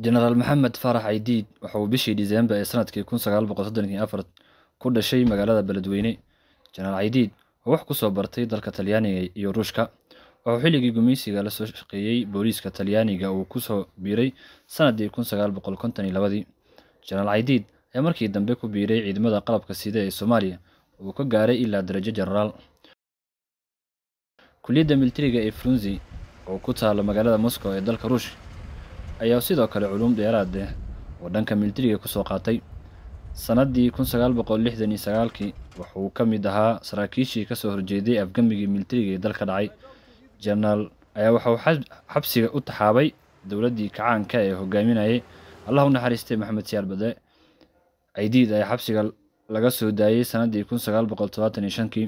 jenaraal maxamed farax caydiid waxa uu bishii disembar ee sanadkii kun sagaal boqol soddonkii afar ku dhashay magaalada beledweyne jenaraal caydiid oo wax ku soo bartay dalka talyaaniga iyo ruushka wuxuu xilligii gumaysiga la soo shaqeeyey booliiska talyaaniga uu ku soo biiray sanadii kun sagaal boqol konton iyo labadii jenaraal caydiid ayaa markii dambe ku biiray ciidamada qalabka sida ee soomaaliya uu ka gaaray ilaa darajo jenaraal kuliyadda militariga ee frunzi oo ku taala magaalada moscow ee dalka ruush ayaa sidoo kale culuum dheeraad ah oo dhanka militariga kusoo qaatay sannadii kun sagaal boqol lixdan iyo sagaalkii wuxuu ka mid ahaa saraakiishii kasoo horjeeday afgamigii militariga ee dalka dhacay jenaraal ayaa waxauu xabsiga u taxaabay dowladdii kacaanka ee hogaaminayay allah u naxariistay maxamed siyaar bade caydiid ayaa xabsiga laga soo daayay sannadii kun sagaal boqol todobaatan iyo shankii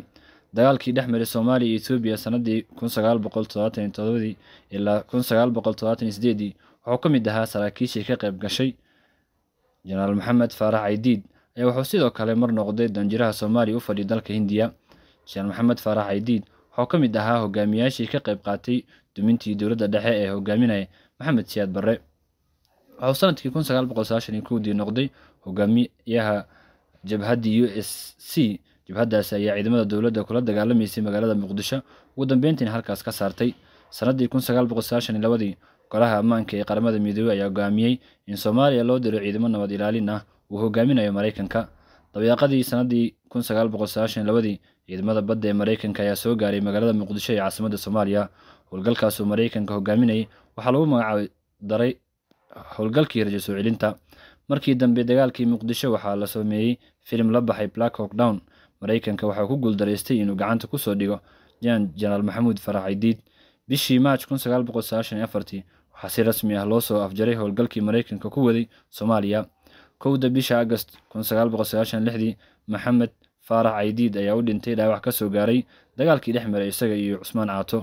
dagaalkii dhex maray soomaaliya iyo ethoobiya sanadii kunsagaalboqoltodobaataniyotoddobadii ilaa kunsagaalboqoltoddobaataniyo wuxuu ka mid ahaa saraakiishii ka qayb gashay jenaraal maxamed faarax caydiid ayaa wuxuu sidoo kale mar noqday danjiraha soomaaliya u fadhiya dalka hindiya jenaraal maxamed faarax caydiid wuxuu ka mid ahaa hogaamiyaashii ka qayb qaatay dumintii dowladda dhexe ee hogaaminaya maxamed siyaad barre wuxuu sanadkii kun kowdii noqday hogaamiyaha jabhaddii u s c jabhadaasi ayaa ciidamada dowladda kula dagaalamaysay magaalada muqdisho ugu dambeyntiina halkaas ka saartay sanadii kun sagaal boqol sagaashan iyo labadii golaha ammaanka ee qaramada midoobe ayaa hogaamiyey in soomaaliya loo diro ciidamo nabad ilaalin ah uu hogaaminayo maraykanka dabyaaqadii sanadii kun sagaal boqol sagaashan iyo labadii ciidamada badda ee maraykanka ayaa soo gaaray magaalada muqdisho ee caasimadda soomaaliya howlgalkaasuu maraykanka hogaaminayay waxaa lagu magacaabay daray howlgalkii rajo soo celinta markii dambe dagaalkii muqdisho waxaa la sameeyey filim la baxay black hawk down maraykanka waxaa ku guuldaraystay inuu gacanta kusoo dhigo jenaraal maxamuud farax diid bishii maaj waxaa si rasmi ah loo soo afjaray howlgalkii maraykanka ku waday soomaaliya kowda bisha agast maxamed faarax caydiid ayaa u dhintay dhaawac ka soo gaaray dagaalkii dhex maray isaga iyo cusmaan caato